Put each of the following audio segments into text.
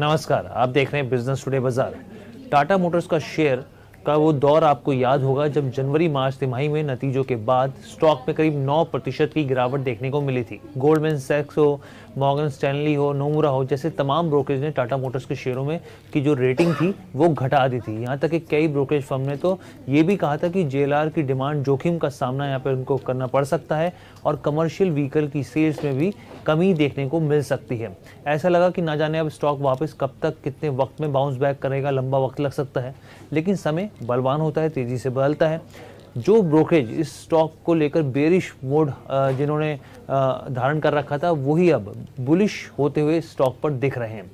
नमस्कार आप देख रहे हैं बिजनेस टुडे बाजार टाटा मोटर्स का शेयर का वो दौर आपको याद होगा जब जनवरी मार्च तिमाही में नतीजों के बाद स्टॉक में करीब 9 प्रतिशत की गिरावट देखने को मिली थी गोल्डमैन सेक्स हो मॉगन स्टैनली हो नोमुरा हो जैसे तमाम ब्रोकरेज ने टाटा मोटर्स के शेयरों में की जो रेटिंग थी वो घटा दी थी यहाँ तक कि कई ब्रोकरेज फर्म ने तो ये भी कहा था कि जे की डिमांड जोखिम का सामना यहाँ पर उनको करना पड़ सकता है और कमर्शियल व्हीकल की सेल्स में भी कमी देखने को मिल सकती है ऐसा लगा कि ना जाने अब स्टॉक वापस कब तक कितने वक्त में बाउंस बैक करेगा लंबा वक्त लग सकता है लेकिन समय बलवान होता है तेज़ी से बदलता है जो ब्रोकरेज इस स्टॉक को लेकर बेरिश मोड जिन्होंने धारण कर रखा था वही अब बुलिश होते हुए स्टॉक पर दिख रहे हैं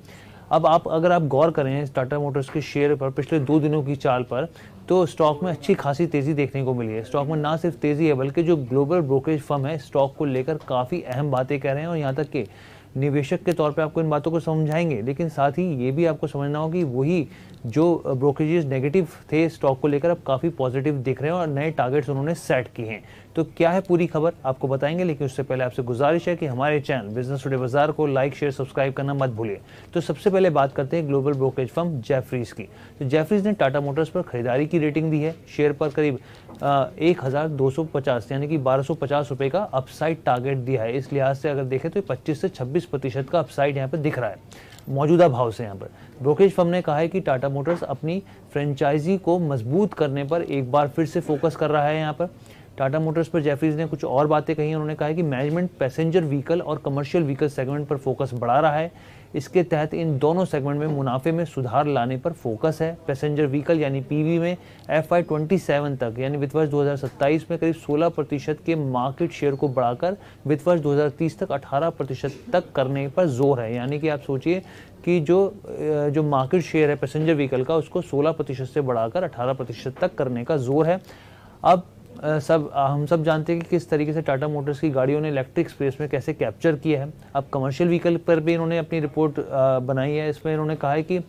अब आप अगर आप गौर करें टाटा मोटर्स के शेयर पर पिछले दो दिनों की चाल पर तो स्टॉक में अच्छी खासी तेज़ी देखने को मिली है स्टॉक में ना सिर्फ तेज़ी है बल्कि जो ग्लोबल ब्रोकरेज फर्म है स्टॉक को लेकर काफ़ी अहम बातें कह रहे हैं और यहाँ तक कि निवेशक के तौर पे आपको इन बातों को समझाएंगे लेकिन साथ ही ये भी आपको समझना हो कि वही जो ब्रोकरेजेस नेगेटिव थे स्टॉक को लेकर अब काफ़ी पॉजिटिव दिख रहे हैं और नए टारगेट्स उन्होंने सेट किए हैं तो क्या है पूरी खबर आपको बताएंगे लेकिन उससे पहले आपसे गुजारिश है कि हमारे चैनल बिजनेस टुडे बाजार को लाइक शेयर सब्सक्राइब करना मत भूलिए तो सबसे पहले बात करते हैं ग्लोबल ब्रोकरेज फर्म जेफरीज की तो जेफरीज ने टाटा मोटर्स पर खरीदारी की रेटिंग दी है शेयर पर करीब एक हज़ार दो सौ पचास यानी कि बारह सौ पचास रुपये का अपसाइड टारगेट दिया है इस लिहाज से अगर देखें तो पच्चीस से छब्बीस प्रतिशत का अपसाइड यहाँ पर दिख रहा है मौजूदा भाव से यहाँ पर ब्रोकरेज फर्म ने कहा है कि टाटा मोटर्स अपनी फ्रेंचाइजी को मजबूत करने पर एक बार फिर से फोकस कर रहा है यहाँ पर टाटा मोटर्स पर जेफरीज ने कुछ और बातें कही उन्होंने कहा कि मैनेजमेंट पैसेंजर व्हीकल और कमर्शियल व्हीकल सेगमेंट पर फोकस बढ़ा रहा है इसके तहत इन दोनों सेगमेंट में मुनाफे में सुधार लाने पर फोकस है पैसेंजर व्हीकल यानी पीवी में एफ आई ट्वेंटी सेवन तक यानी वित्त वर्ष सत्ताईस में करीब 16 प्रतिशत के मार्केट शेयर को बढ़ाकर वित्त वर्ष तीस तक अठारह प्रतिशत तक करने पर जोर है यानी कि आप सोचिए कि जो जो मार्केट शेयर है पैसेंजर व्हीकल का उसको सोलह प्रतिशत से बढ़ाकर अठारह प्रतिशत तक करने का जोर है अब सब हम सब जानते हैं कि किस तरीके से टाटा मोटर्स की गाड़ियों ने इलेक्ट्रिक स्पेस में कैसे कैप्चर किया है अब कमर्शियल व्हीकल पर भी इन्होंने अपनी रिपोर्ट बनाई है इसमें इन्होंने कहा है कि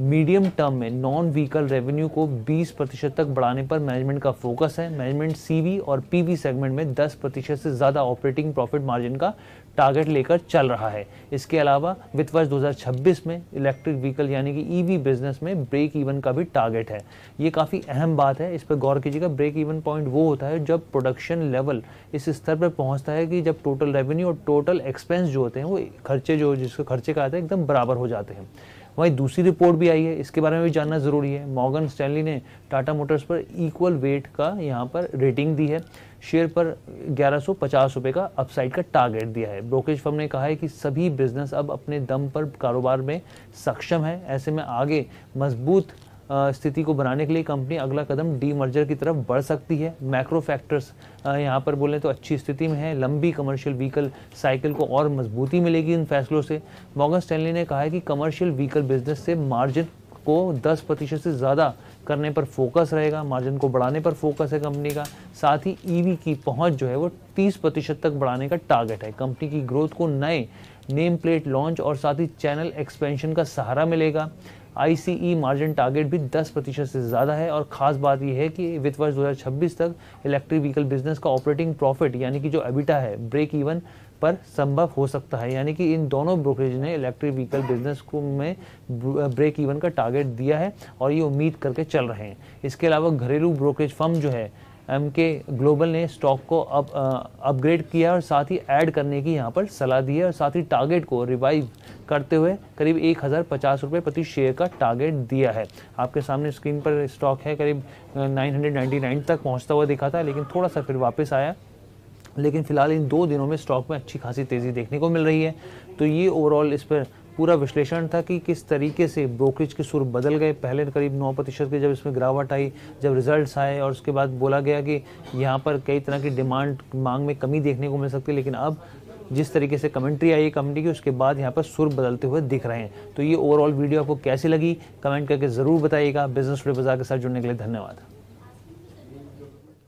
मीडियम टर्म में नॉन व्हीकल रेवेन्यू को 20 प्रतिशत तक बढ़ाने पर मैनेजमेंट का फोकस है मैनेजमेंट सीवी और पीवी सेगमेंट में 10 प्रतिशत से ज़्यादा ऑपरेटिंग प्रॉफिट मार्जिन का टारगेट लेकर चल रहा है इसके अलावा वित्त वर्ष 2026 में इलेक्ट्रिक व्हीकल यानी कि ईवी e बिजनेस में ब्रेक इवन का भी टारगेट है ये काफ़ी अहम बात है इस पर गौर कीजिएगा ब्रेक इवन पॉइंट वो होता है जब प्रोडक्शन लेवल इस स्तर पर पहुंचता है कि जब टोटल रेवेन्यू और टोटल एक्सपेंस जो होते हैं वो खर्चे जो जिसको खर्चे का आता है एकदम बराबर हो जाते हैं वहीं दूसरी रिपोर्ट भी आई है इसके बारे में भी जानना ज़रूरी है मॉर्गन स्टैनली ने टाटा मोटर्स पर इक्वल वेट का यहाँ पर रेटिंग दी है शेयर पर ग्यारह रुपए का अपसाइड का टारगेट दिया है ब्रोकरेज फर्म ने कहा है कि सभी बिजनेस अब अपने दम पर कारोबार में सक्षम है ऐसे में आगे मजबूत स्थिति को बनाने के लिए कंपनी अगला कदम डी मर्जर की तरफ बढ़ सकती है मैक्रो फैक्टर्स यहाँ पर बोलें तो अच्छी स्थिति में है लंबी कमर्शियल व्हीकल साइकिल को और मजबूती मिलेगी इन फैसलों से मॉगन स्टैनली ने कहा है कि कमर्शियल व्हीकल बिजनेस से मार्जिन को 10 प्रतिशत से ज़्यादा करने पर फोकस रहेगा मार्जिन को बढ़ाने पर फोकस है कंपनी का साथ ही ईवी e की पहुंच जो है वो 30 प्रतिशत तक बढ़ाने का टारगेट है कंपनी की ग्रोथ को नए नेम प्लेट लॉन्च और साथ ही चैनल एक्सपेंशन का सहारा मिलेगा आईसीई मार्जिन टारगेट भी 10 प्रतिशत से ज़्यादा है और ख़ास बात यह है कि वित्त वर्ष 2026 तक इलेक्ट्रिक व्हीकल बिजनेस का ऑपरेटिंग प्रॉफिट यानी कि जो अबिटा है ब्रेक इवन पर संभव हो सकता है यानी कि इन दोनों ब्रोकरेज ने इलेक्ट्रिक व्हीकल बिजनेस को में ब्रेक इवन का टारगेट दिया है और ये उम्मीद करके चल रहे हैं इसके अलावा घरेलू ब्रोकरेज फर्म जो है एम के ग्लोबल ने स्टॉक को अप अपग्रेड किया और साथ ही ऐड करने की यहाँ पर सलाह दी है और साथ ही टारगेट को रिवाइव करते हुए करीब एक हज़ार पचास रुपये प्रति शेयर का टारगेट दिया है आपके सामने स्क्रीन पर स्टॉक है करीब 999 तक पहुँचता हुआ दिखा था लेकिन थोड़ा सा फिर वापस आया लेकिन फ़िलहाल इन दो दिनों में स्टॉक में अच्छी खासी तेज़ी देखने को मिल रही है तो ये ओवरऑल इस पर पूरा विश्लेषण था कि किस तरीके से ब्रोकरेज के सुर बदल गए पहले करीब नौ प्रतिशत के जब इसमें गिरावट आई जब रिजल्ट्स आए और उसके बाद बोला गया कि यहाँ पर कई तरह की डिमांड मांग में कमी देखने को मिल सकती है लेकिन अब जिस तरीके से कमेंट्री आई है कंपनी की उसके बाद यहाँ पर सुर बदलते हुए दिख रहे हैं तो ये ओवरऑल वीडियो आपको कैसी लगी कमेंट करके ज़रूर बताइएगा बिजनेस टूडे बाजार के साथ जुड़ने के लिए धन्यवाद